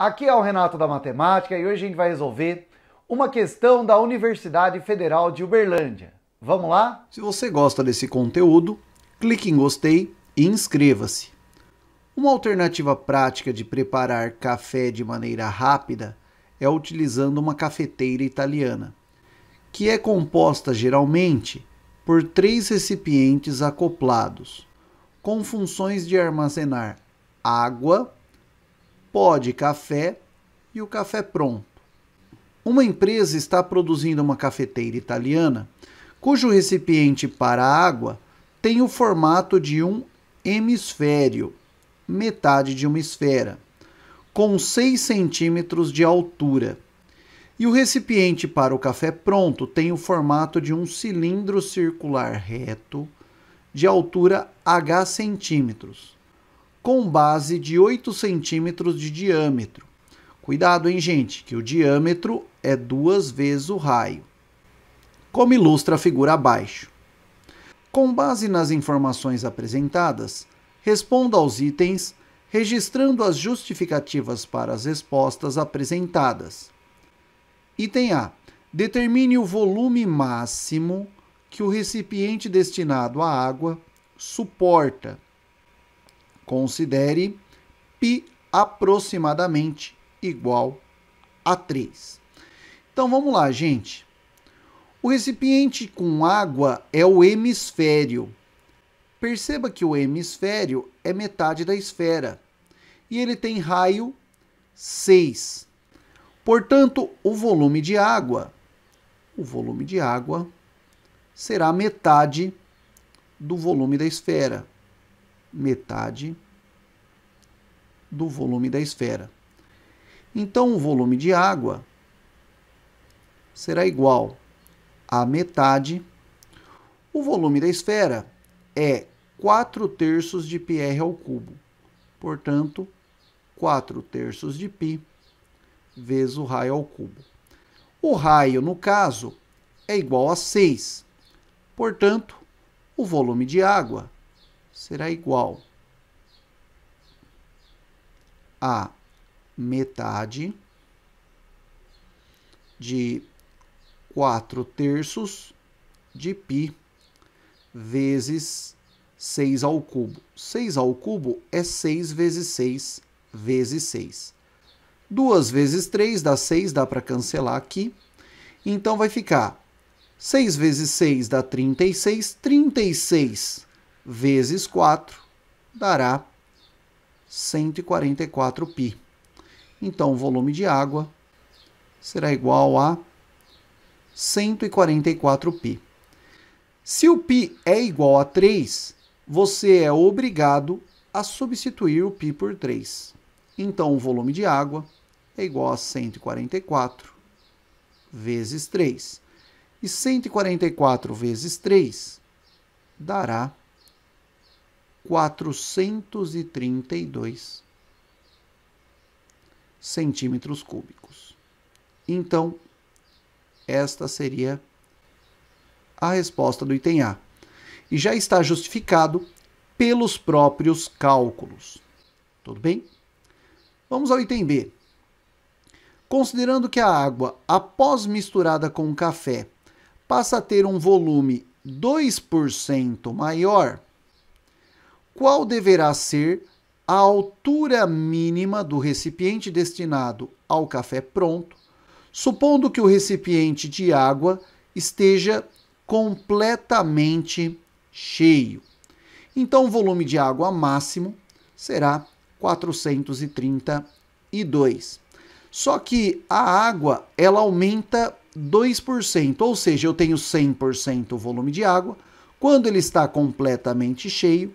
Aqui é o Renato da Matemática e hoje a gente vai resolver uma questão da Universidade Federal de Uberlândia. Vamos lá? Se você gosta desse conteúdo, clique em gostei e inscreva-se. Uma alternativa prática de preparar café de maneira rápida é utilizando uma cafeteira italiana, que é composta geralmente por três recipientes acoplados, com funções de armazenar água, pó de café e o café pronto. Uma empresa está produzindo uma cafeteira italiana cujo recipiente para água tem o formato de um hemisfério, metade de uma esfera, com 6 centímetros de altura. E o recipiente para o café pronto tem o formato de um cilindro circular reto, de altura H centímetros com base de 8 centímetros de diâmetro. Cuidado, hein, gente, que o diâmetro é duas vezes o raio. Como ilustra a figura abaixo. Com base nas informações apresentadas, responda aos itens registrando as justificativas para as respostas apresentadas. Item A. Determine o volume máximo que o recipiente destinado à água suporta Considere π aproximadamente igual a 3. Então vamos lá, gente. O recipiente com água é o hemisfério. Perceba que o hemisfério é metade da esfera e ele tem raio 6. Portanto, o volume de água, o volume de água será metade do volume da esfera metade do volume da esfera. Então, o volume de água será igual a metade. O volume da esfera é 4 terços de πr ao cubo. Portanto, 4 terços de π vezes o raio ao cubo. O raio, no caso, é igual a 6. Portanto, o volume de água será igual a metade de 4 terços de π vezes 6 ao cubo. 6 ao cubo é 6 vezes 6 vezes 6. 2 vezes 3 dá 6, dá para cancelar aqui. Então vai ficar 6 vezes 6 dá 36, 36 vezes 4 dará 144 π. Então, o volume de água será igual a 144 π. Se o π é igual a 3, você é obrigado a substituir o π por 3. Então, o volume de água é igual a 144 vezes 3. E 144 vezes 3 dará 432 centímetros cúbicos. Então, esta seria a resposta do item A. E já está justificado pelos próprios cálculos. Tudo bem? Vamos ao item B. Considerando que a água, após misturada com o café, passa a ter um volume 2% maior, qual deverá ser a altura mínima do recipiente destinado ao café pronto, supondo que o recipiente de água esteja completamente cheio. Então, o volume de água máximo será 432. Só que a água ela aumenta 2%, ou seja, eu tenho 100% volume de água. Quando ele está completamente cheio,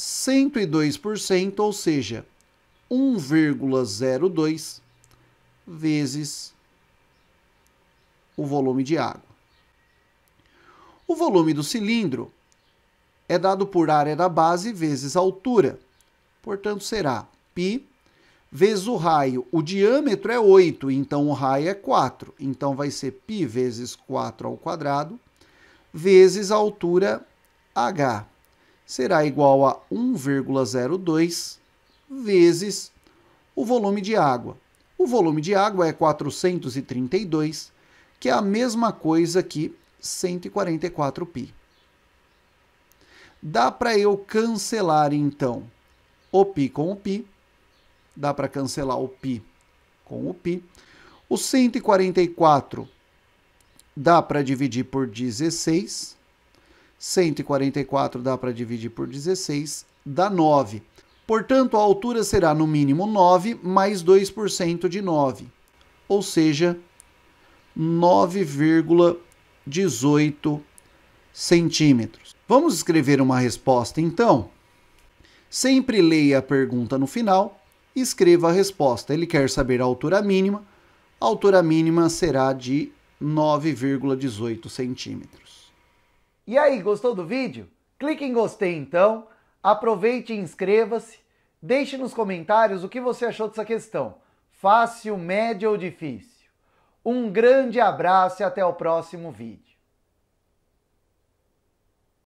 102%, ou seja, 1,02 vezes o volume de água. O volume do cilindro é dado por área da base vezes altura. Portanto, será π vezes o raio. O diâmetro é 8, então o raio é 4. Então, vai ser π vezes 4 ao quadrado vezes a altura h será igual a 1,02 vezes o volume de água. O volume de água é 432, que é a mesma coisa que 144 π. Dá para eu cancelar então o π com o π. Dá para cancelar o π com o π. O 144 dá para dividir por 16 144 dá para dividir por 16, dá 9. Portanto, a altura será no mínimo 9 mais 2% de 9, ou seja, 9,18 centímetros. Vamos escrever uma resposta então? Sempre leia a pergunta no final e escreva a resposta. Ele quer saber a altura mínima. A altura mínima será de 9,18 centímetros. E aí, gostou do vídeo? Clique em gostei então, aproveite e inscreva-se, deixe nos comentários o que você achou dessa questão, fácil, médio ou difícil. Um grande abraço e até o próximo vídeo.